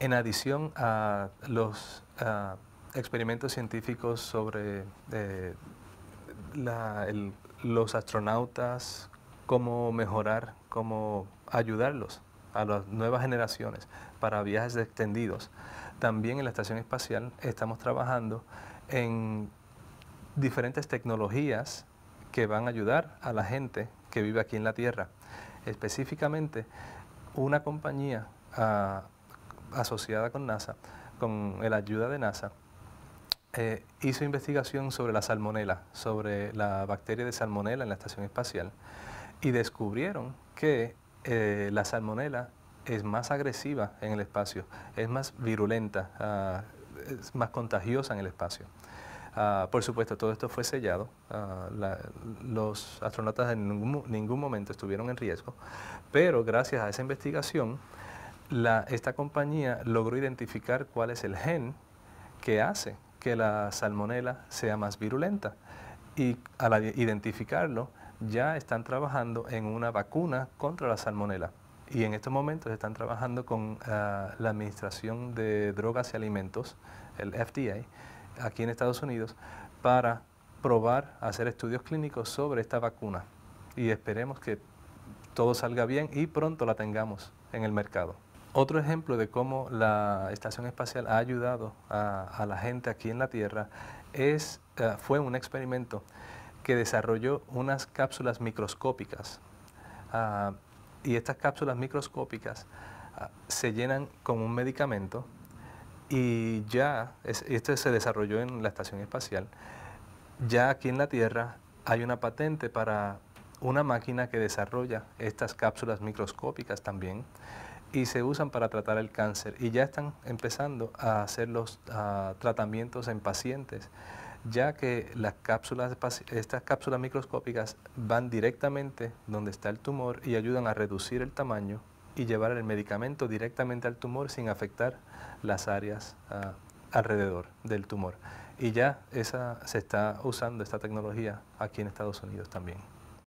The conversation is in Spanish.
En adición a los experimentos científicos sobre eh, los astronautas, cómo mejorar, cómo ayudarlos a las nuevas generaciones para viajes extendidos. También en la Estación Espacial estamos trabajando en diferentes tecnologías que van a ayudar a la gente que vive aquí en la Tierra. Específicamente, una compañía ah, asociada con NASA, con la ayuda de NASA, eh, hizo investigación sobre la salmonela, sobre la bacteria de salmonela en la estación espacial, y descubrieron que eh, la salmonela es más agresiva en el espacio, es más virulenta, ah, es más contagiosa en el espacio. Ah, por supuesto, todo esto fue sellado. Ah, los astronautas en ningún, momento estuvieron en riesgo, pero gracias a esa investigación, esta compañía logró identificar cuál es el gen que hace que la salmonela sea más virulenta. Y al identificarlo, ya están trabajando en una vacuna contra la salmonela. Y en estos momentos están trabajando con ah, la Administración de Drogas y Alimentos, el FDA, aquí en Estados Unidos, para probar, hacer estudios clínicos sobre esta vacuna. Y esperemos que todo salga bien y pronto la tengamos en el mercado. Otro ejemplo de cómo la Estación Espacial ha ayudado a, la gente aquí en la Tierra es, eh, fue un experimento que desarrolló unas cápsulas microscópicas. Ah, y estas cápsulas microscópicas ah, se llenan con un medicamento y ya, esto se desarrolló en la Estación Espacial, ya aquí en la Tierra hay una patente para una máquina que desarrolla estas cápsulas microscópicas también y se usan para tratar el cáncer. Y ya están empezando a hacer los tratamientos en pacientes, ya que las cápsulas, estas cápsulas microscópicas van directamente donde está el tumor y ayudan a reducir el tamaño y llevar el medicamento directamente al tumor sin afectar las áreas ah, alrededor del tumor. Y ya esa, se está usando esta tecnología aquí en Estados Unidos también.